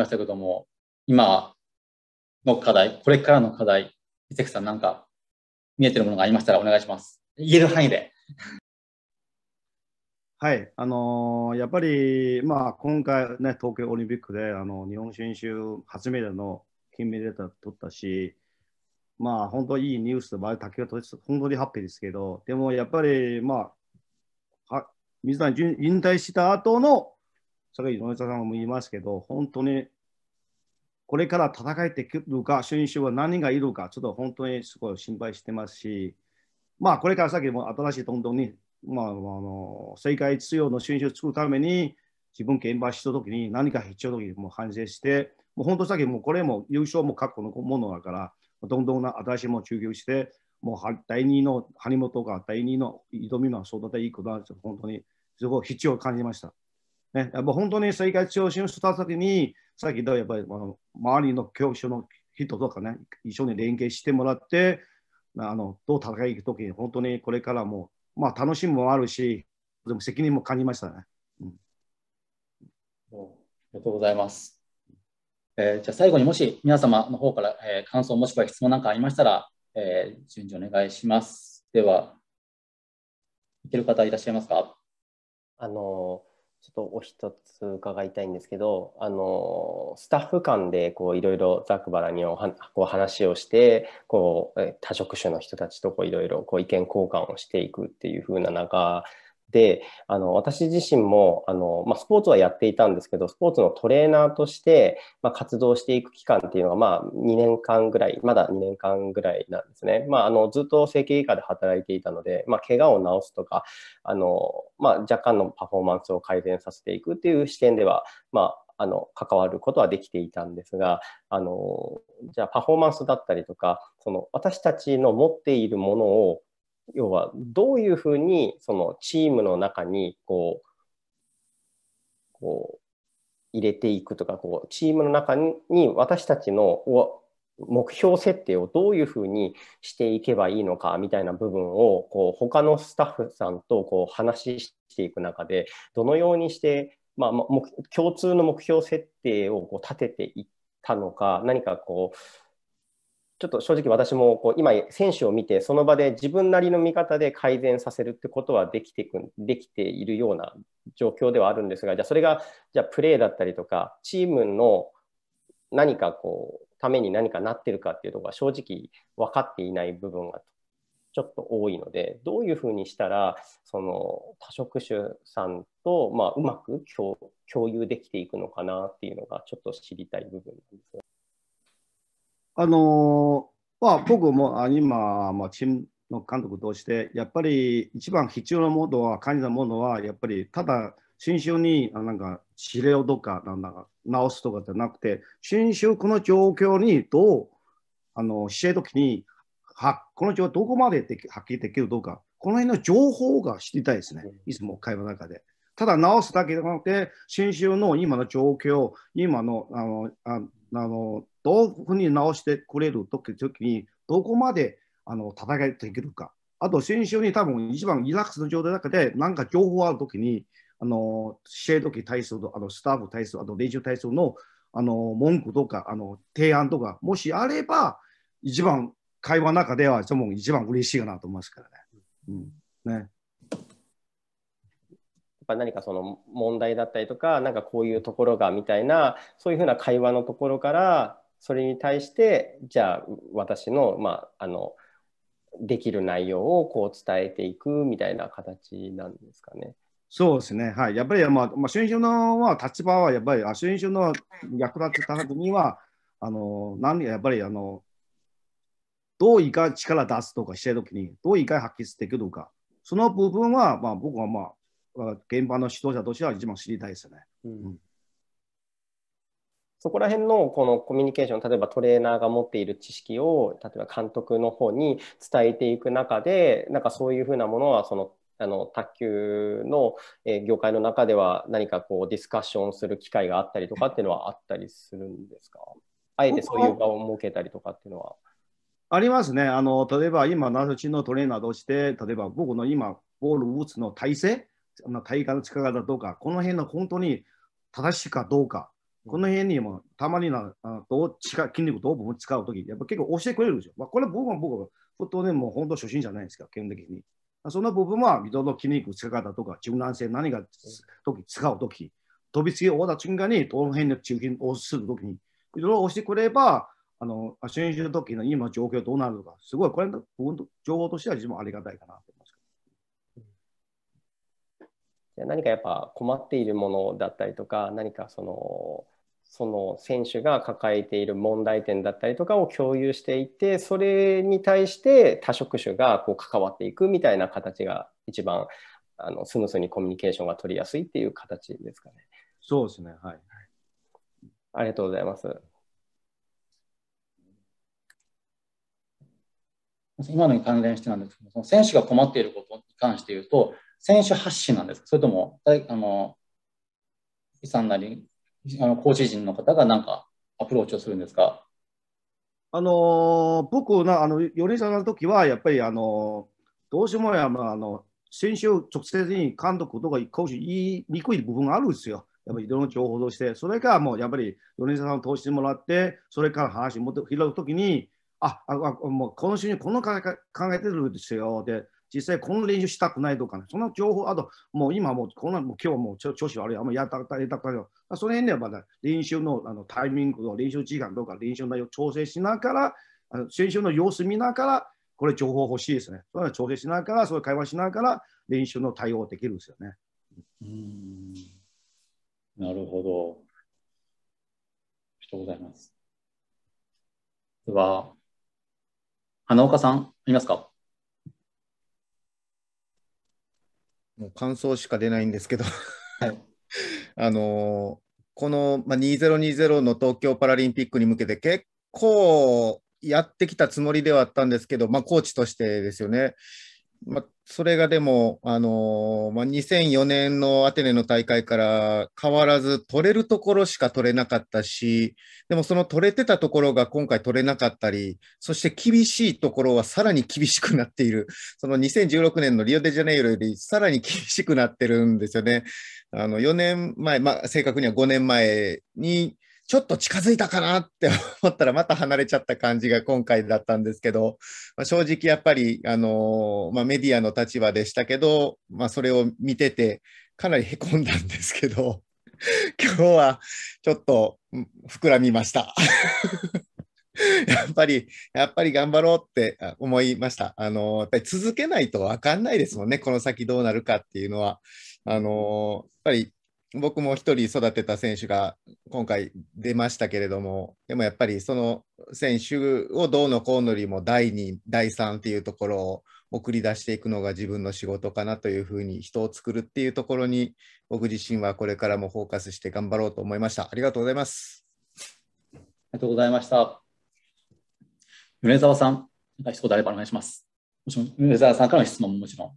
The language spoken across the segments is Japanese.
ましたけども、今の課題、これからの課題、伊関さんなんか見えてるものがありましたらお願いします。言える範囲で。はい、あのー、やっぱり、まあ、今回、ね、東京オリンピックであの日本選手初めての金メダル取ったし、まあ、本当いいニュースで、竹内選手、本当にハッピーですけど、でもやっぱり、まあ、は水谷引退した後のそれ井上さんも言いますけど、本当にこれから戦えてくるか、選手は何がいるか、ちょっと本当にすごい心配してますし、まあ、これから先も新しいどんどんに、まあ、あの世界通用の選手を作るために、自分現場したときに何か必要なときにも反省して、もう本当さっきもうこれも優勝も過去のものだから、どんどんな新しいものを中級して、もう第2の張本が第2の挑みの育ていいことなんですよ、本当にすごい必要を感じました。ね、やっぱ本当に生活中心したときに、さっき言ったやっぱり周りの教師の人とかね、一緒に連携してもらって、あのどう戦いときに、本当にこれからも、まあ、楽しみもあるし、でも責任も感じましたね。うん、ありがとうございます。えー、じゃあ最後にもし皆様の方から、えー、感想もしくは質問なんかありましたら、えー、順次お願いします。では、いける方いらっしゃいますかあのちょっとお一つ伺いたいんですけど、あのスタッフ間でこういろいろざくばらにおはこう話をして、こう多職種の人たちとこういろいろこう意見交換をしていくっていう風な中、で、あの、私自身も、あの、まあ、スポーツはやっていたんですけど、スポーツのトレーナーとして、まあ、活動していく期間っていうのは、まあ、2年間ぐらい、まだ2年間ぐらいなんですね。まあ、あの、ずっと整形外科で働いていたので、まあ、怪我を治すとか、あの、まあ、若干のパフォーマンスを改善させていくっていう視点では、まあ、あの、関わることはできていたんですが、あの、じゃあパフォーマンスだったりとか、その私たちの持っているものを要はどういうふうにそのチームの中にこうこう入れていくとかこうチームの中に私たちの目標設定をどういうふうにしていけばいいのかみたいな部分をこう他のスタッフさんとこう話していく中でどのようにして、まあ、共通の目標設定をこう立てていったのか何かこうちょっと正直私もこう今選手を見てその場で自分なりの見方で改善させるってことはできてくできているような状況ではあるんですがじゃあそれがじゃあプレーだったりとかチームの何かこうために何かなってるかっていうところが正直分かっていない部分がちょっと多いのでどういうふうにしたらその多職種さんとまあうまく共有できていくのかなっていうのがちょっと知りたい部分なんですが。あのー、まあ、僕も今、まあ、チームの監督として、やっぱり一番必要なものは、感じたものは、やっぱりただ、新種になんか治療とかなんか直すとかじゃなくて、新種この状況にどうあの試合時ときには、この状況どこまででき発揮できるうか、この辺の情報が知りたいですね、いつも会話の中で。ただ直すだけじゃなくて、新種の今の状況、今のあのああのどういうふうに直してくれるときに、どこまであの戦いできるか。あと、先週に多分一番リラックスの状態の中で、なんか情報あるときに、あの、試合時対する、あの、スタッフ対する、あと練習対するの、あの、文句とか、あの、提案とか、もしあれば、一番会話の中では、一番嬉しいかなと思いますからね。うん。ね。ぱ何かその問題だったりとかなんかこういうところがみたいなそういうふうな会話のところからそれに対してじゃあ私の,、まあ、あのできる内容をこう伝えていくみたいな形なんですかね。そうですね、はい、やっぱり、まあまあ、主演のは立場はやっぱりあ主の役立つた時にはあの何やっぱりあのどういか力出すとかしてるときにどういか発揮していくとかその部分は、まあ、僕は、まあ、現場の指導者としては一番知りたいですよね。うんそこら辺のこのコミュニケーション、例えばトレーナーが持っている知識を、例えば監督の方に伝えていく中で、なんかそういうふうなものは、その、あの、卓球の業界の中では何かこうディスカッションする機会があったりとかっていうのはあったりするんですかあえてそういう場を設けたりとかっていうのは。ありますね。あの、例えば今、ナルチのトレーナーとして、例えば僕の今、ボール打つの体制、まあ、体幹の力だとか、この辺の本当に正しいかどうか、この辺にもたまになあち近筋肉どうを使うとき、やっぱ結構教えてくれるんですよ。まあ、これ僕は僕は、本当トもう本当初心じゃないですか、基本的に。その部分は、人の筋肉使い方とか、柔軟性、何が時使うとき、飛びつき終わった瞬間に、どの辺の中筋をするときに、いろいろ押してくれば、あの、選手の時の今状況どうなるのか、すごい、これの情報としては自分ありがたいかなと。何かやっぱ困っているものだったりとか何かそのその選手が抱えている問題点だったりとかを共有していてそれに対して多職種がこう関わっていくみたいな形が一番あのスムーズにコミュニケーションが取りやすいっていう形ですかね。そうですね、はい。ありがとうございます。今のに関連してなんですけど、その選手が困っていることに関して言うと、選手発信なんですかそれとも、あの、伊さんなり、あの、コーチ陣の方がなんかアプローチをするんですかあの僕な、あの、米沢の時は、やっぱり、あのどうしてもや、まあ、あの、選手を直接に監督とか講師言いにくい部分があるんですよ。やっぱりいろんな情報として、それがもうやっぱり米沢さんを通してもらって、それから話を広くときに、あああもうこの週にこの考えてるんですよで、実際この練習したくないとかね、その情報、あと、もう今もう、こんな、もう今日もう調子悪い、あんまやったかやったかよ。その辺ではまだ練習のあのタイミングと練習時間とか練習内容調整しながら、あの先週の様子見ながら、これ情報欲しいですね。それ調整しながら、そういう会話しながら、練習の対応できるんですよね。うんなるほど。ありがとうございます。では、花岡さん、いますかもう感想しか出ないんですけどはい、あのこの、ま2020の東京パラリンピックに向けて結構やってきたつもりではあったんですけど、まあ、コーチとしてですよね、まあ、それがでも、あのー、まあ、2004年のアテネの大会から変わらず取れるところしか取れなかったし、でもその取れてたところが今回取れなかったり、そして厳しいところはさらに厳しくなっている。その2016年のリオデジャネイロよりさらに厳しくなってるんですよね。あの4年前、まあ、正確には5年前にちょっと近づいたかなって 思ったらまた離れちゃった感じが今回だったんですけど、まあ、正直やっぱり、あのまあ、メディアの立場でしたけど、まあ、それを見ててかなりへこんだんですけど 今日はちょっと膨らみました。やっぱり、やっぱり頑張ろうって思いました。あの、やっぱり続けないと分かんないですもんね、この先どうなるかっていうのは。あの、やっぱり僕も一人育てた選手が今回出ましたけれども、でもやっぱりその選手をどうのこうのよりも第2、第3っていうところを送り出していくのが自分の仕事かなというふうに人を作るっていうところに僕自身はこれからもフォーカスして頑張ろうと思いました。ありがとうございます。ありがとうございました。米沢さん、何か一言あればお願いします。もちろん米沢さんからの質問ももちろん。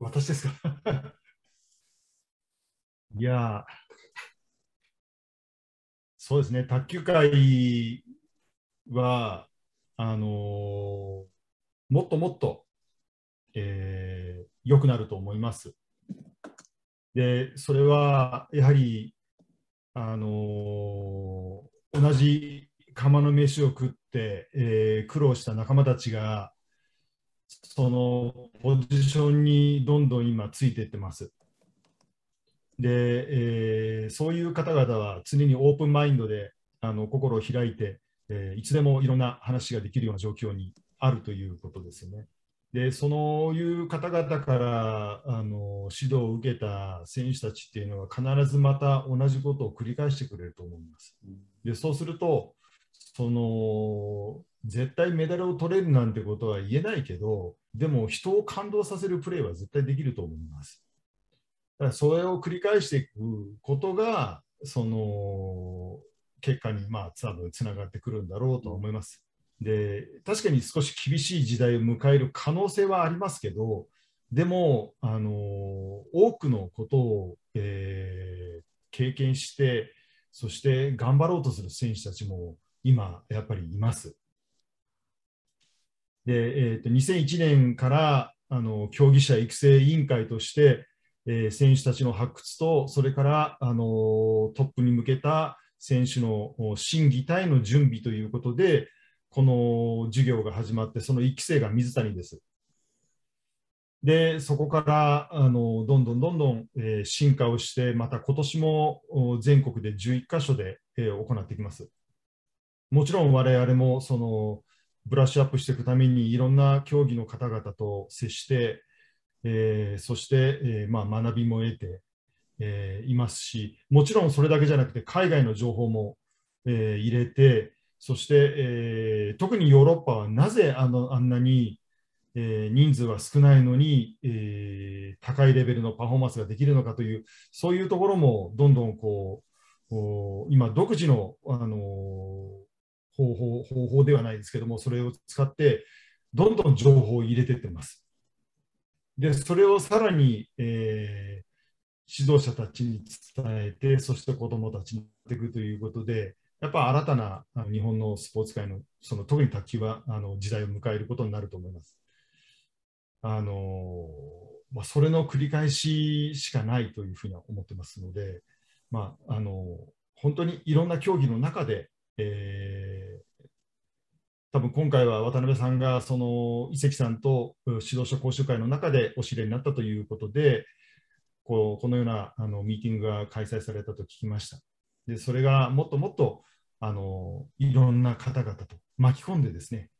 私ですかいやそうですね、卓球界は、あのー、もっともっと、えー、良くなると思います。で、それはやはり、あのー、同じ釜の飯を食って、えー、苦労した仲間たちが、そのポジションにどんどん今ついていってます。で、えー、そういう方々は常にオープンマインドであの心を開いて、えー、いつでもいろんな話ができるような状況にあるということですよね。で、そういう方々からあの指導を受けた選手たちっていうのは必ずまた同じことを繰り返してくれると思います。で、そうすると、その絶対メダルを取れるなんてことは言えないけど、でも人を感動させるプレーは絶対できると思います。からそれを繰り返していくことがその結果にまあ多分つながってくるんだろうと思います。で確かに少し厳しい時代を迎える可能性はありますけどでもあの多くのことを、えー、経験してそして頑張ろうとする選手たちも今やっぱりいます。で、えーと、と2001年からあの競技者育成委員会としてえー、選手たちの発掘と、それから、あのー、トップに向けた選手の審議体の準備ということで、この授業が始まって、その1期生が水谷です。で、そこからあのどんどんどんどん、えー、進化をして、また今年も全国で11か所で、えー、行ってきます。もちろん我々もそのブラッシュアップしていくためにいろんな競技の方々と接して、えー、そして、えー、まあ、学びも得て、えー、いますし、もちろんそれだけじゃなくて、海外の情報も、え入れて、そして、え特にヨーロッパはなぜあのあんなに、え人数は少ないのに、え高いレベルのパフォーマンスができるのかという、そういうところもどんどんこう今、独自の、あの方法方法ではないですけども、それを使って、どんどん情報を入れていってます。で、それをさらに、えー、指導者たちに伝えて、そして子どもたちにっていくということで、やっぱ新たなあの日本のスポーツ界の、その特に卓球はあの時代を迎えることになると思います。あのまあ、それの繰り返ししかないというふうには思ってますので、まあ、あの本当にいろんな競技の中で、えー、多分今回は渡辺さんがその伊関さんと指導者講習会の中でお知り合いになったということで、こうこのようなあのミーティングが開催されたと聞きました。でそれがもっともっとあのいろんな方々と巻き込んでですね、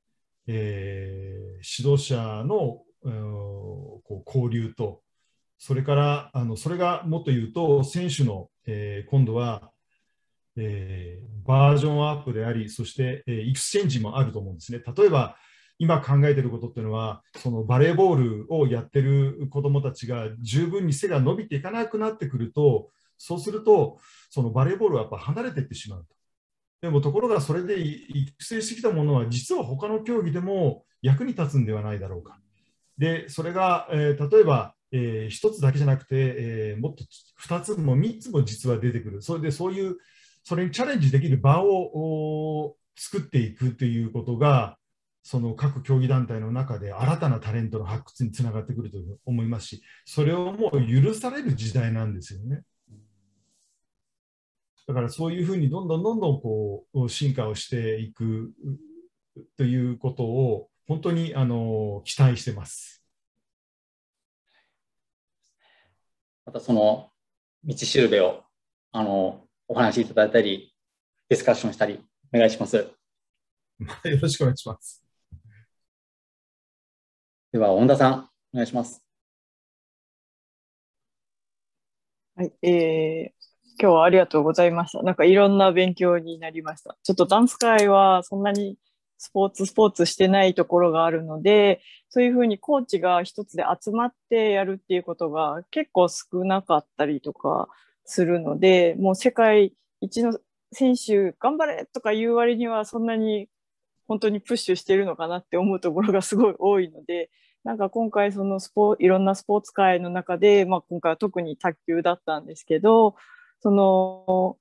えー、指導者の、うこう交流と、それからあのそれがもっと言うと、選手の、えー、今度はえー、バージョンアップであり、そして、えー、エクスチェンジもあると思うんですね。例えば、今考えてることっていうのは、そのバレーボールをやってる子どもたちが十分に背が伸びていかなくなってくると、そうすると、そのバレーボールはやっぱ離れていってしまうと。でもところがそれで育成してきたものは実は他の競技でも役に立つんではないだろうか。でそれが、えー、例えば、えー、1つだけじゃなくて、えー、もっと2つも3つも実は出てくる。それでそういうそれにチャレンジできる場を作っていくということが、その各競技団体の中で新たなタレントの発掘につながってくると思いますし、それをもう許される時代なんですよね。だからそういうふうにどんどんどんどんこう進化をしていくということを本当にあの期待してます。またその道しるべをあのお話しいただいたり、ディスカッションしたり、お願いします。よろしくお願いします。では、本田さん、お願いします。はい、えー、今日はありがとうございました。なんかいろんな勉強になりました。ちょっとダンス界はそんなにスポーツ、スポーツしてないところがあるので、そういうふうにコーチが一つで集まってやるっていうことが結構少なかったりとか、するのでもう世界一の選手頑張れとか言う割にはそんなに本当にプッシュしてるのかなって思うところがすごい多いのでなんか今回そのスポいろんなスポーツ界の中で、まあ、今回は特に卓球だったんですけどその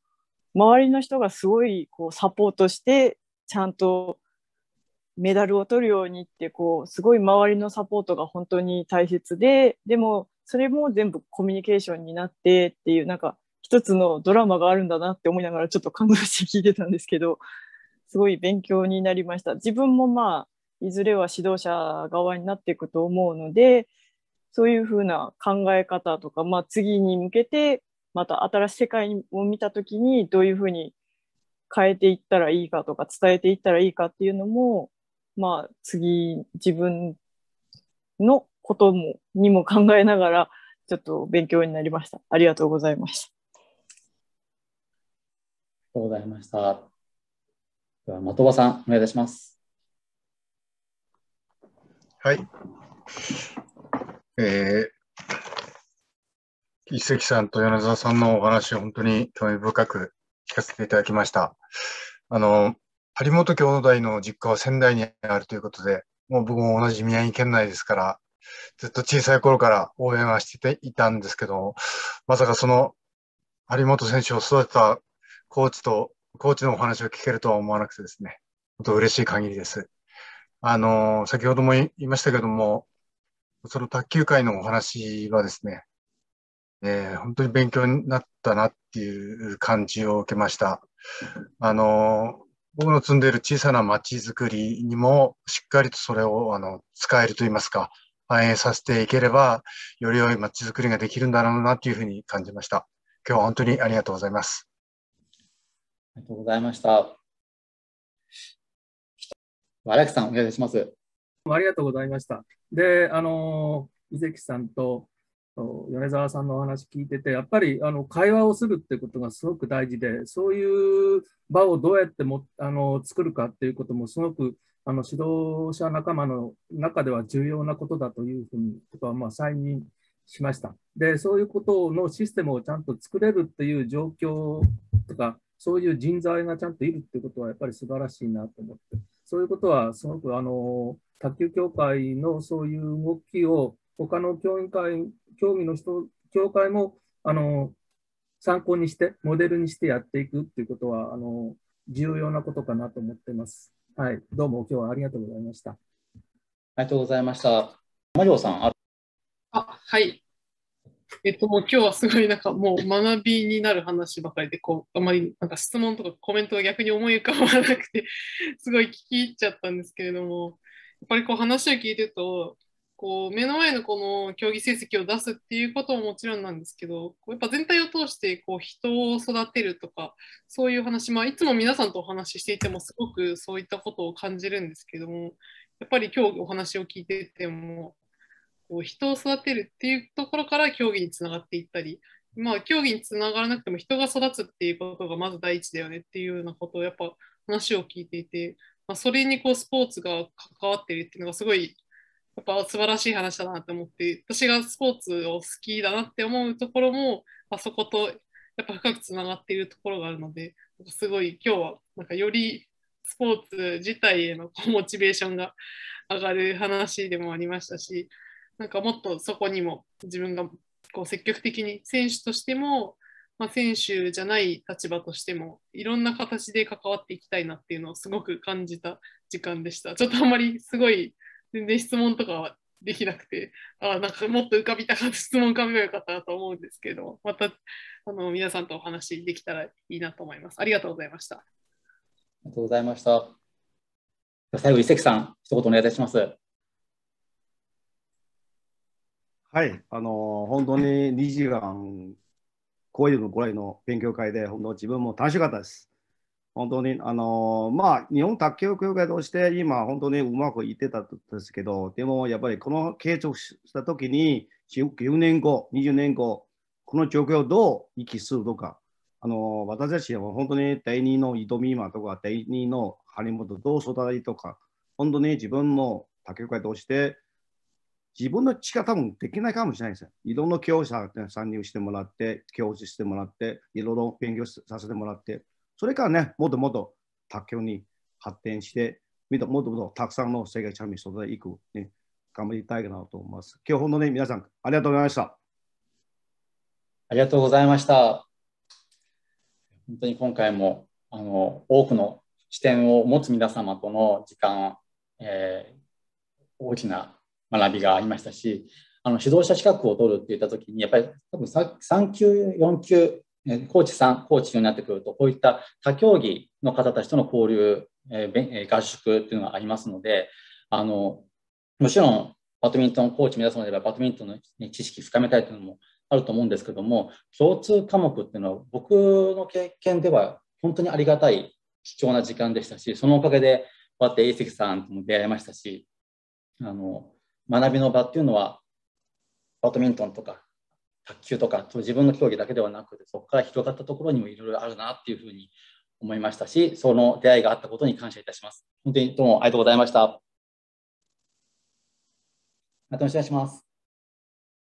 周りの人がすごいこうサポートしてちゃんとメダルを取るようにってこうすごい周りのサポートが本当に大切ででもそれも全部コミュニケーションになってっていう、なんか一つのドラマがあるんだなって思いながらちょっと感動して聞いてたんですけど、すごい勉強になりました。自分もまあ、いずれは指導者側になっていくと思うので、そういうふうな考え方とか、まあ、次に向けて、また新しい世界を見た時に、どういうふうに変えていったらいいかとか、伝えていったらいいかっていうのも、まあ、次、自分のことも、にも考えながら、ちょっと勉強になりました。ありがとうございました。ありがとうございました。では、的場さん、お願いいたします。はい。えー、一石さんと米沢さんのお話を本当に興味深く聞かせていただきました。あの、張本兄弟の実家は仙台にあるということで、もう僕も同じ宮城県内ですから、ずっと小さい頃から応援はしていたんですけど、まさかその有本選手を育てたコーチと、コーチのお話を聞けるとは思わなくてですね、本当嬉しい限りです。あの、先ほども言いましたけども、その卓球界のお話はですね、えー、本当に勉強になったなっていう感じを受けました。あの、僕の住んでいる小さな町づくりにもしっかりとそれをあの使えると言いますか、反映させていければ、より良い街づくりができるんだろうなというふうに感じました。今日は本当にありがとうございます。ありがとうございました。荒木さん、お願いします。ありがとうございました。で、あの、伊関さんと米沢さんのお話聞いてて、やっぱりあの会話をするってことがすごく大事で、そういう場をどうやってもあの作るかっていうこともすごくあの指導者仲間の中では重要なことだというふうに、とかまあ再認しました。で、そういうことのシステムをちゃんと作れるという状況とか、そういう人材がちゃんといるっていうことはやっぱり素晴らしいなと思って、そういうことはすごくあの卓球協会のそういう動きを、他の協議会競技の人、協会もあの参考にして、モデルにしてやっていくっていうことは、あの重要なことかなと思っています。はい、どうも今日はありがとうございました。ありがとうございました。マリオさん、あはい。えっと、もう今日はすごいなんかもう学びになる話ばかりで、こう、あまりなんか質問とかコメントが逆に思い浮かばなくて、すごい聞き入っちゃったんですけれども、やっぱりこう話を聞いてると、こう目の前のこの競技成績を出すっていうことももちろんなんですけどやっぱ全体を通してこう人を育てるとかそういう話、まあ、いつも皆さんとお話ししていてもすごくそういったことを感じるんですけどもやっぱり今日お話を聞いててもこう人を育てるっていうところから競技につながっていったり。まあ、競技につながらなくても人が育つっていうことがまず第一だよねっていうようなことをやっぱ話を聞いていて、まあ、それにこうスポーツが関わってるっていうのがすごいやっぱ素晴らしい話だなと思って私がスポーツを好きだなって思うところもあそことやっぱ深くつながっているところがあるのですごい今日はなんかよりスポーツ自体へのモチベーションが上がる話でもありましたしなんかもっとそこにも自分がこう積極的に選手としても、まあ、選手じゃない立場としてもいろんな形で関わっていきたいなっていうのをすごく感じた時間でした。ちょっとあんまりすごい全然質問とかはできなくて、あなんかもっと浮かびたかった、質問浮かべばよかったと思うんですけど、またあの皆さんとお話できたらいいなと思います。ありがとうございました。ありがとうございました。最後、一関さん、一言お願いいたします。はい、あの本当に2時間、こういうぐらいの勉強会で、本当自分も楽しかったです。本当に、あのー、まあ、日本卓球協会として今、本当にうまくいってたんですけど、でもやっぱりこの継続したときに、9年後、20年後、この状況をどう息するとか、あのー、私たちは本当に第二の井戸美馬とか、第二の張本どう育てとか、本当に自分の卓球界として、自分の力多分できないかもしれないですよ。いろんな教師さんに参入してもらって、教師してもらって、いろいろ勉強させてもらって、それからね、もっともっと卓球に発展して、もっともっとたくさんの世界チャンピオンに育てていく、ね、頑張りたいなと思います。今日本当に皆さん、ありがとうございました。ありがとうございました。本当に今回もあの多くの視点を持つ皆様との時間、えー、大きな学びがありましたし、あの指導者資格を取るって言った時にやっぱり多分3級4級コーチ3、コーチ4になってくると、こういった他競技の方たちとの交流、え合宿っていうのがありますので、あのもちろんバドミントンコーチ目指すのであれば、バドミントンの知識深めたいというのもあると思うんですけども、共通科目っていうのは、僕の経験では本当にありがたい貴重な時間でしたし、そのおかげで、こうやって英石さんとも出会いましたし、あの学びの場っていうのは、バドミントンとか卓球とか自分の競技だけではなくてそこから広がったところにもいろいろあるなっていうふうに思いましたしその出会いがあったことに感謝いたします本当にどうもありがとうございましたまたお願いします